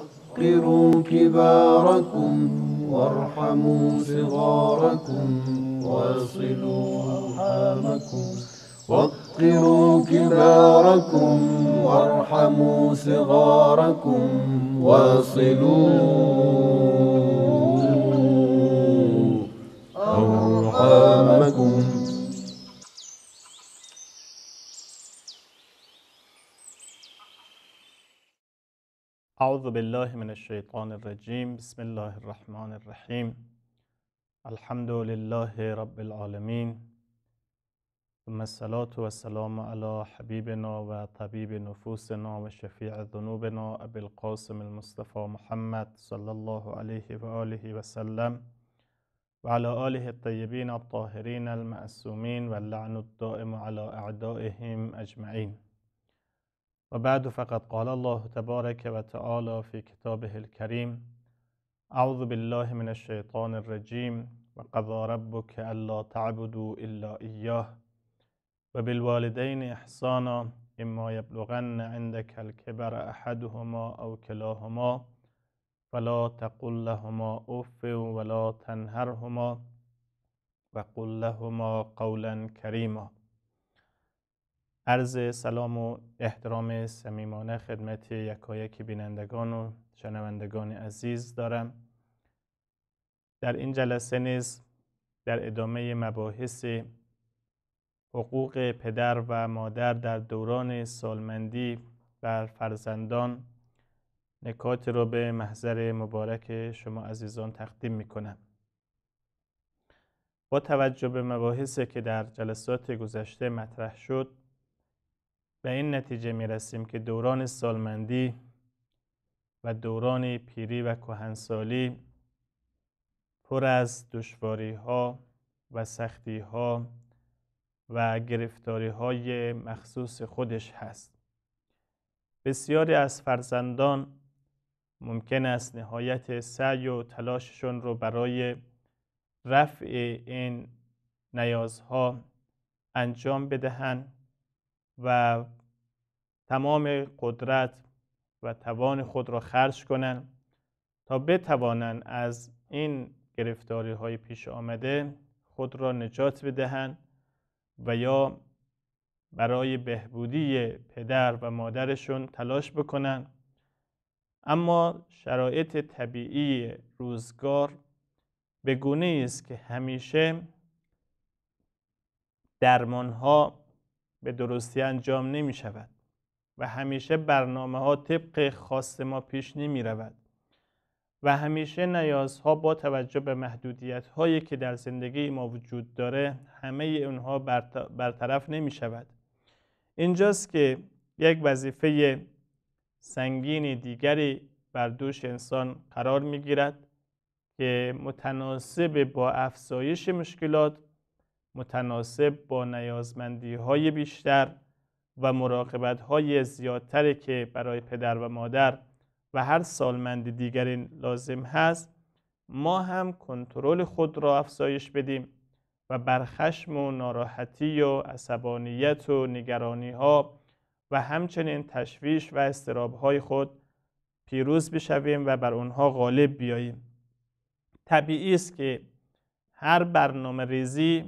اذكروا كباركم وارحموا صغاركم واصلوا أرحامكم واذكروا كباركم وارحموا صغاركم واصلوا أرحامكم أعوذ بالله من الشيطان الرجيم بسم الله الرحمن الرحيم الحمد لله رب العالمين ثم الصلاة والسلام على حبيبنا وطبيب نفوسنا وشفيع ذنوبنا أبي القاسم المصطفى محمد صلى الله عليه وآله وسلم وعلى آله الطيبين الطاهرين المأسومين واللعن الدائم على أعدائهم أجمعين و بعد فقط قال الله تبارك و في فی الکریم الکریم اعوذ بالله من الشیطان الرجیم و قضا ربک الا تعبدوا الا ایاه و بالوالدین احسانا اما یبلغن عندك الكبر احدهما او كلاهما فلا تقل لهما اف ولا تنهرهما وقل لهما قولا كريما عرض سلام و احترام صمیمانه خدمت یکایک بینندگان و شنوندگان عزیز دارم در این جلسه نیز در ادامه مباحث حقوق پدر و مادر در دوران سالمندی بر فرزندان نکات را به محضر مبارک شما عزیزان تقدیم می کنم. با توجه به مباحثی که در جلسات گذشته مطرح شد به این نتیجه می رسیم که دوران سالمندی و دوران پیری و کهنسالی پر از دشواری ها و سختی ها و گرفتاری های مخصوص خودش هست بسیاری از فرزندان ممکن است نهایت سعی و تلاششون رو برای رفع این نیازها انجام بدهند و تمام قدرت و توان خود را خرج کنند تا بتوانند از این گرفتاری های پیش آمده خود را نجات بدهند و یا برای بهبودی پدر و مادرشون تلاش بکنند. اما شرایط طبیعی روزگار به گونه است که همیشه درمان ها به درستی انجام نمی شود و همیشه برنامه ها طبق خاص ما پیش نمی رود و همیشه نیازها با توجه به محدودیت هایی که در زندگی ما وجود داره همه اونها برطرف نمی شود اینجاست که یک وظیفه سنگین دیگری بر دوش انسان قرار می گیرد که متناسب با افزایش مشکلات متناسب با نیازمندی های بیشتر و مراقبت های زیادتره که برای پدر و مادر و هر سالمند دیگری لازم هست ما هم کنترل خود را افزایش بدیم و بر خشم و ناراحتی و عصبانیت و نگرانی ها و همچنین تشویش و استراب های خود پیروز بشویم و بر آنها غالب بیاییم طبیعی است که هر برنامه ریزی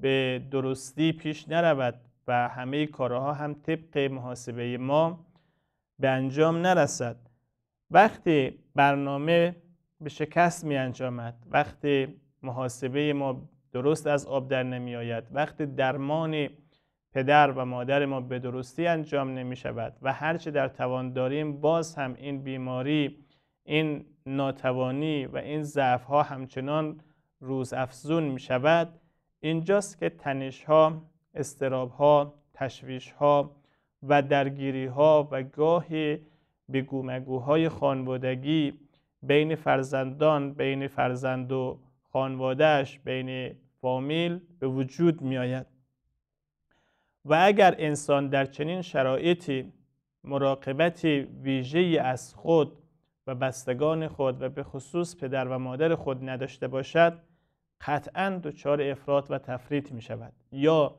به درستی پیش نرود و همه کارها هم طبق محاسبه ما به انجام نرسد وقتی برنامه به شکست می انجامد وقتی محاسبه ما درست از آب در نمی آید وقتی درمان پدر و مادر ما به درستی انجام نمی شود و هرچه در توان داریم باز هم این بیماری این ناتوانی و این ضعف ها همچنان روز افزون می شود اینجاست که تنش ها استراب ها تشویش ها و درگیری ها و گاهی بگومگوهای خانوادگی بین فرزندان بین فرزند و خانوادهش بین فامیل به وجود می آید و اگر انسان در چنین شرایطی مراقبت ویژه از خود و بستگان خود و به خصوص پدر و مادر خود نداشته باشد قطعا دچار افراد و تفریط می شود یا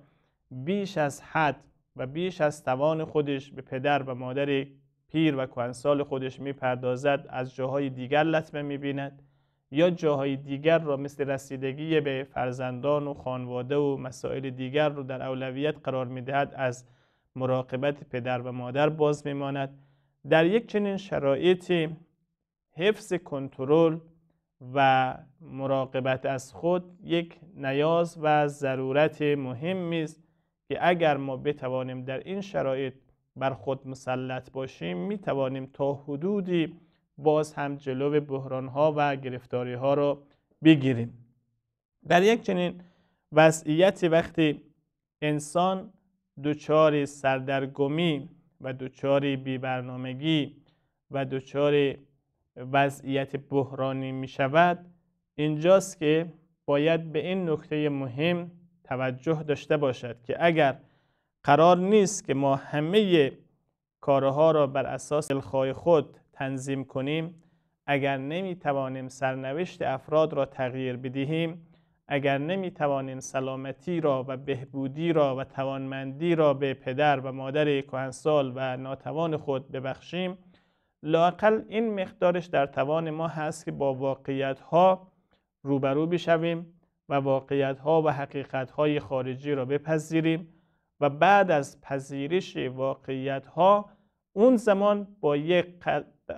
بیش از حد و بیش از توان خودش به پدر و مادر پیر و کهنسال خودش میپردازد از جاهای دیگر لطمه میبیند یا جاهای دیگر را مثل رسیدگی به فرزندان و خانواده و مسائل دیگر رو در اولویت قرار میدهد از مراقبت پدر و مادر باز میماند در یک چنین شرایطی حفظ کنترل و مراقبت از خود یک نیاز و ضرورت مهمی است که اگر ما بتوانیم در این شرایط بر خود مسلط باشیم میتوانیم تا حدودی باز هم جلو بحران ها و گرفتاری ها را بگیریم در یک چنین وضعیتی وقتی انسان دچار سردرگمی و دچار بیبرنامگی و دچار وضعیت بحرانی می شود اینجاست که باید به این نکته مهم توجه داشته باشد که اگر قرار نیست که ما همه کارها را بر اساس الخواه خود تنظیم کنیم اگر نمی توانیم سرنوشت افراد را تغییر بدهیم اگر نمی توانیم سلامتی را و بهبودی را و توانمندی را به پدر و مادر کهنسال و ناتوان خود ببخشیم لاقل این مقدارش در توان ما هست که با واقعیت ها روبرو بشویم و واقعیت ها و حقیقت های خارجی را بپذیریم و بعد از پذیرش واقعیت ها اون زمان با یک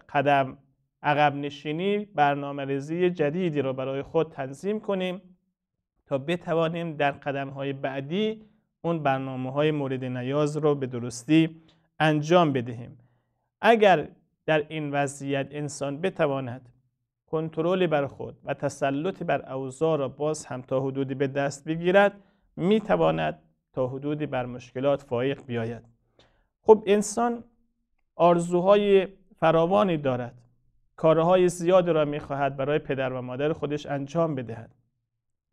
قدم عقب نشینی برنامه جدیدی را برای خود تنظیم کنیم تا بتوانیم در قدم های بعدی اون برنامه های مورد نیاز را به درستی انجام بدهیم اگر در این وضعیت انسان بتواند کنترلی بر خود و تسلطی بر اوضاع را باز هم تا حدودی به دست بگیرد می تواند تا حدودی بر مشکلات فایق بیاید خب انسان آرزوهای فراوانی دارد کارهای زیادی را میخواهد برای پدر و مادر خودش انجام بدهد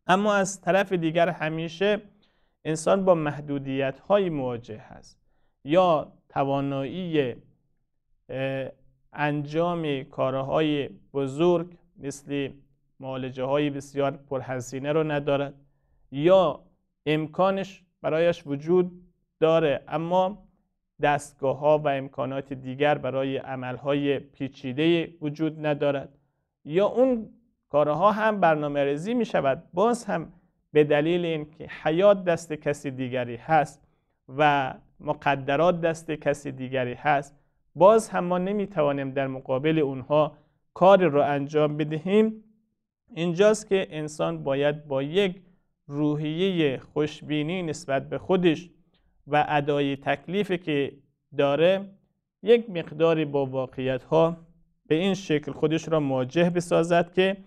اما از طرف دیگر همیشه انسان با محدودیت های مواجه هست یا توانایی انجام کارهای بزرگ مثل معالجه های بسیار پرهزینه رو ندارد یا امکانش برایش وجود داره اما دستگاه ها و امکانات دیگر برای عمل های پیچیده وجود ندارد یا اون کارها هم برنامه ریزی می شود باز هم به دلیل اینکه حیات دست کسی دیگری هست و مقدرات دست کسی دیگری هست باز هم ما نمیتوانیم در مقابل اونها کار را انجام بدهیم اینجاست که انسان باید با یک روحیه خوشبینی نسبت به خودش و ادای تکلیفی که داره یک مقداری با واقعیت ها به این شکل خودش را مواجه بسازد که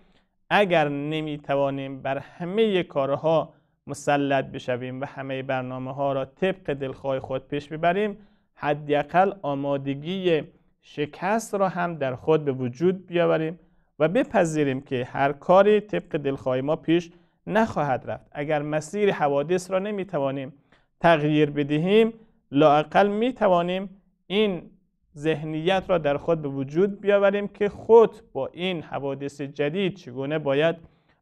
اگر نمیتوانیم بر همه کارها مسلط بشویم و همه برنامه ها را طبق دلخواه خود پیش ببریم حداقل آمادگی شکست را هم در خود به وجود بیاوریم و بپذیریم که هر کاری طبق دلخواه ما پیش نخواهد رفت اگر مسیر حوادث را نمیتوانیم تغییر بدهیم لاقل میتوانیم این ذهنیت را در خود به وجود بیاوریم که خود با این حوادث جدید چگونه باید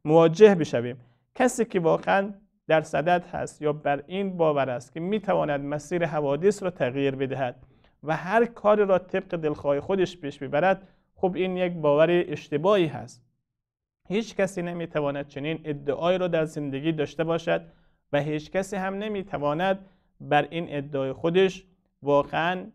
مواجه بشویم کسی که واقعا در صدد هست یا بر این باور است که میتواند مسیر حوادث را تغییر بدهد و هر کار را طبق دلخواه خودش پیش ببرد خب این یک باور اشتباهی هست هیچ کسی نمیتواند چنین ادعایی را در زندگی داشته باشد و هیچ کسی هم نمیتواند بر این ادعای خودش واقعا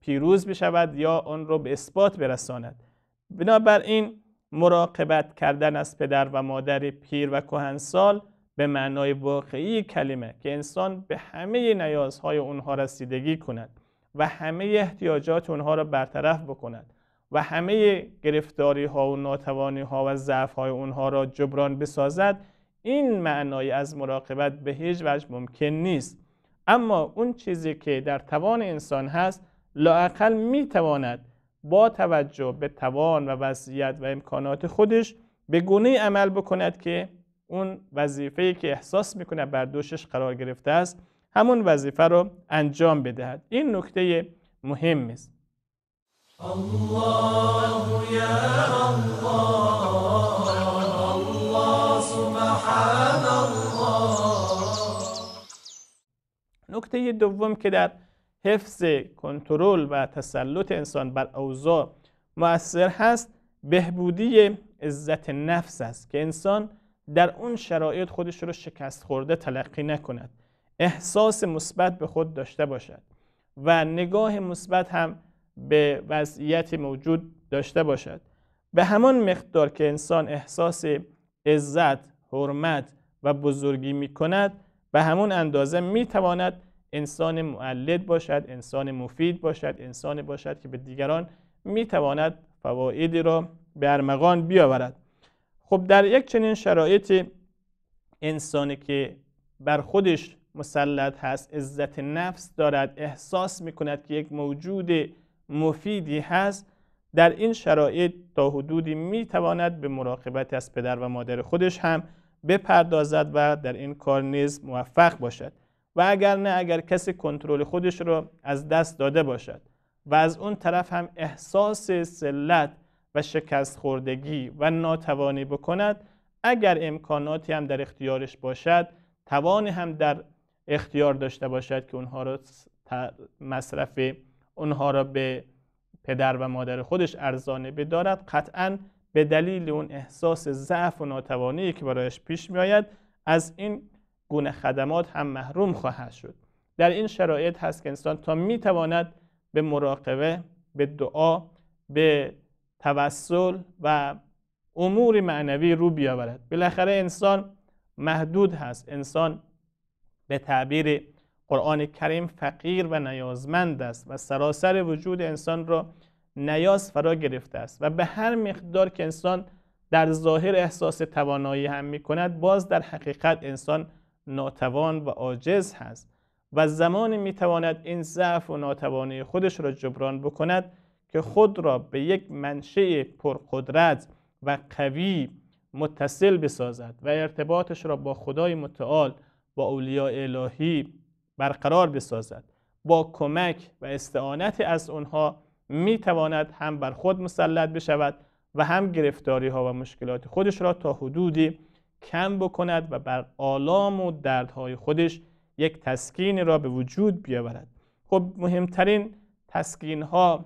پیروز بشود یا آن را به اثبات برساند بنابراین مراقبت کردن از پدر و مادر پیر و کهنسال به معنای واقعی کلمه که انسان به همه نیازهای اونها رسیدگی کند و همه احتیاجات اونها را برطرف بکند و همه گرفتاری ها و ناتوانی ها و ضعف های اونها را جبران بسازد این معنای از مراقبت به هیچ وجه ممکن نیست اما اون چیزی که در توان انسان هست لاعقل میتواند با توجه به توان و وضعیت و امکانات خودش به گونه عمل بکند که اون وظیفه‌ای که احساس میکنه بر دوشش قرار گرفته است همون وظیفه رو انجام بدهد این نکته مهم است نکته دوم که در حفظ کنترل و تسلط انسان بر اوضاع مؤثر هست بهبودی عزت نفس است که انسان در اون شرایط خودش رو شکست خورده تلقی نکند احساس مثبت به خود داشته باشد و نگاه مثبت هم به وضعیت موجود داشته باشد به همان مقدار که انسان احساس عزت، حرمت و بزرگی می کند به همون اندازه می تواند انسان معلد باشد، انسان مفید باشد، انسان باشد که به دیگران می تواند فوایدی را به ارمغان بیاورد خب در یک چنین شرایطی انسانی که بر خودش مسلط هست عزت نفس دارد احساس می کند که یک موجود مفیدی هست در این شرایط تا حدودی می تواند به مراقبت از پدر و مادر خودش هم بپردازد و در این کار نیز موفق باشد و اگر نه اگر کسی کنترل خودش را از دست داده باشد و از اون طرف هم احساس سلط و شکست خوردگی و ناتوانی بکند اگر امکاناتی هم در اختیارش باشد توان هم در اختیار داشته باشد که اونها را مصرف اونها را به پدر و مادر خودش ارزانه بدارد قطعا به دلیل اون احساس ضعف و ناتوانی که برایش پیش می آید از این گونه خدمات هم محروم خواهد شد در این شرایط هست که انسان تا تواند به مراقبه به دعا به توسل و امور معنوی رو بیاورد بالاخره انسان محدود هست انسان به تعبیر قرآن کریم فقیر و نیازمند است و سراسر وجود انسان را نیاز فرا گرفته است و به هر مقدار که انسان در ظاهر احساس توانایی هم می کند باز در حقیقت انسان ناتوان و عاجز هست و زمانی می تواند این ضعف و ناتوانی خودش را جبران بکند که خود را به یک منشه پرقدرت و قوی متصل بسازد و ارتباطش را با خدای متعال با اولیاء الهی برقرار بسازد با کمک و استعانت از آنها می تواند هم بر خود مسلط بشود و هم گرفتاری ها و مشکلات خودش را تا حدودی کم بکند و بر آلام و دردهای خودش یک تسکین را به وجود بیاورد خب مهمترین تسکین ها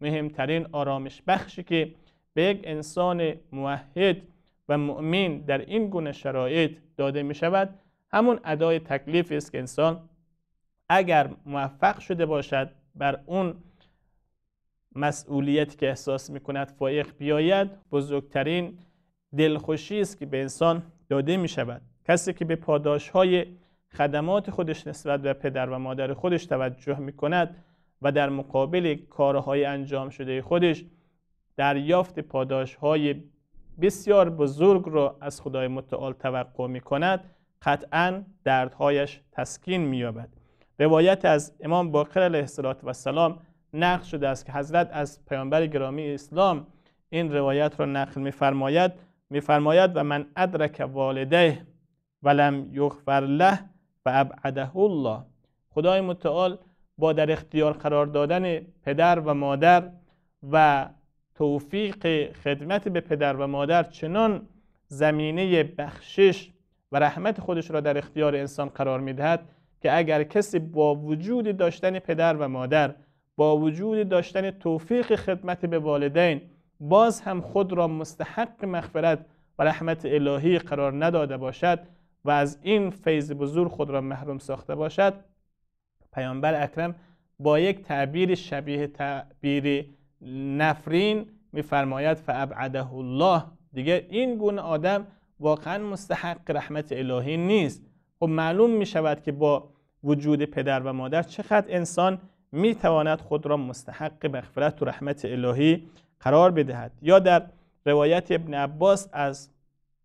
مهمترین آرامش بخشی که به یک انسان موحد و مؤمن در این گونه شرایط داده می شود همون ادای تکلیف است که انسان اگر موفق شده باشد بر اون مسئولیت که احساس می کند فایق بیاید بزرگترین دلخوشی است که به انسان داده می شود کسی که به پاداش های خدمات خودش نسبت به پدر و مادر خودش توجه می کند و در مقابل کارهای انجام شده خودش دریافت پاداش های بسیار بزرگ را از خدای متعال توقع می کند قطعا دردهایش تسکین می یابد روایت از امام باقر علیه السلام نقل شده است که حضرت از پیامبر گرامی اسلام این روایت را نقل میفرماید میفرماید و من ادرک والده ولم یغفر له و ابعده الله خدای متعال با در اختیار قرار دادن پدر و مادر و توفیق خدمت به پدر و مادر چنان زمینه بخشش و رحمت خودش را در اختیار انسان قرار میدهد که اگر کسی با وجود داشتن پدر و مادر با وجود داشتن توفیق خدمت به والدین باز هم خود را مستحق مغفرت و رحمت الهی قرار نداده باشد و از این فیض بزرگ خود را محروم ساخته باشد پیامبر اکرم با یک تعبیر شبیه تعبیر نفرین میفرماید فابعده الله دیگه این گونه آدم واقعا مستحق رحمت الهی نیست خب معلوم می شود که با وجود پدر و مادر چقدر انسان می تواند خود را مستحق مغفرت و رحمت الهی قرار بدهد یا در روایت ابن عباس از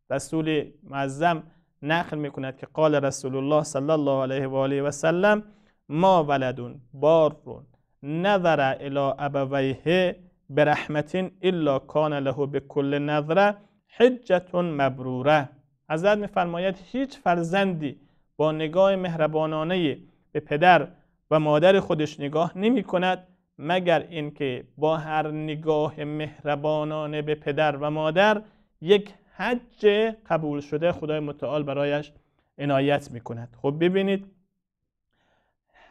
رسول معظم نقل می کند که قال رسول الله صلی الله علیه و آله و سلم ما ولدون بارون نظر الی ابویه برحمتین الا کان له به کل نظره حجتون مبروره حضرت میفرماید هیچ فرزندی با نگاه مهربانانه به پدر و مادر خودش نگاه نمی کند مگر اینکه با هر نگاه مهربانانه به پدر و مادر یک حج قبول شده خدای متعال برایش عنایت می کند خب ببینید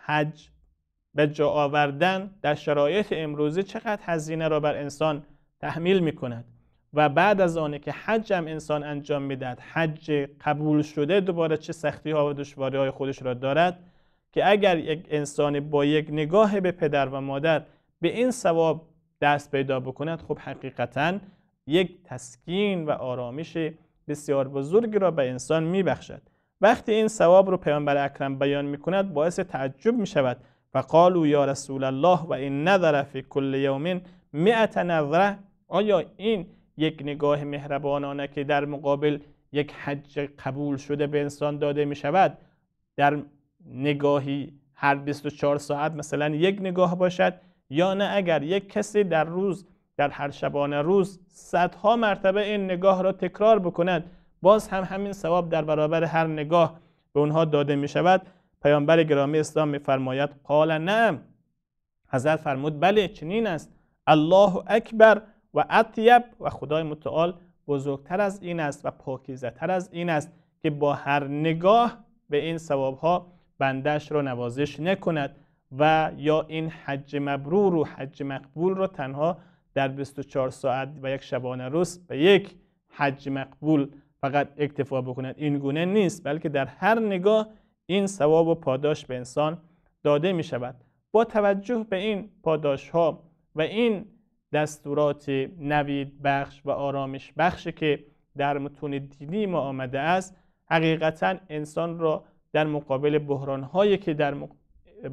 حج به جا آوردن در شرایط امروزی چقدر هزینه را بر انسان تحمیل می کند و بعد از آنه که حج هم انسان انجام میدهد حج قبول شده دوباره چه سختی ها و دشواری های خودش را دارد که اگر یک انسان با یک نگاه به پدر و مادر به این ثواب دست پیدا بکند خب حقیقتا یک تسکین و آرامش بسیار بزرگی را به انسان میبخشد وقتی این ثواب رو پیامبر اکرم بیان میکند باعث تعجب میشود و قالو یا رسول الله و این نظر فی کل یوم مئت نظره آیا این یک نگاه مهربانانه که در مقابل یک حج قبول شده به انسان داده می شود در نگاهی هر 24 ساعت مثلا یک نگاه باشد یا نه اگر یک کسی در روز در هر شبانه روز صدها مرتبه این نگاه را تکرار بکند باز هم همین ثواب در برابر هر نگاه به اونها داده می شود پیامبر گرامی اسلام میفرماید قال نعم حضرت فرمود بله چنین است الله اکبر و اطیب و خدای متعال بزرگتر از این است و پاکیزتر از این است که با هر نگاه به این ثواب ها بندش را نوازش نکند و یا این حج مبرور و حج مقبول رو تنها در 24 ساعت و یک شبانه روز به یک حج مقبول فقط اکتفا بکند این گونه نیست بلکه در هر نگاه این ثواب و پاداش به انسان داده می شود با توجه به این پاداش ها و این دستورات نوید بخش و آرامش بخشی که در متون دینی ما آمده است حقیقتا انسان را در مقابل بحران هایی که در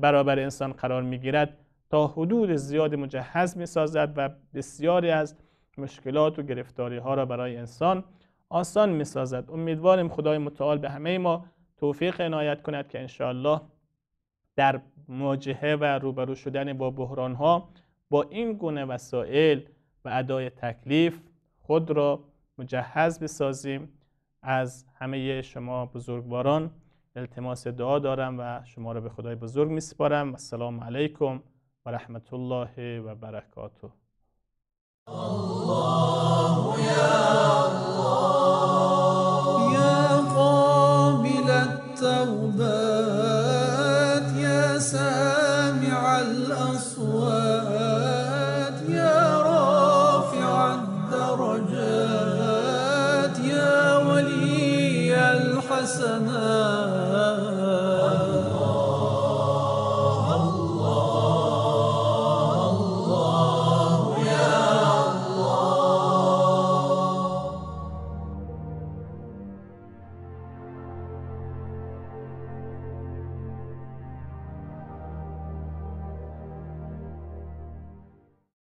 برابر انسان قرار می گیرد تا حدود زیاد مجهز می سازد و بسیاری از مشکلات و گرفتاری ها را برای انسان آسان سازد امیدواریم خدای متعال به همه ما توفیق عنایت کند که انشاءالله در مواجهه و روبرو شدن با بحران ها با این گونه وسایل و ادای تکلیف خود را مجهز بسازیم از همه شما بزرگواران التماس دعا دارم و شما را به خدای بزرگ میسپارم و السلام علیکم و رحمت الله و برکاته الأصوات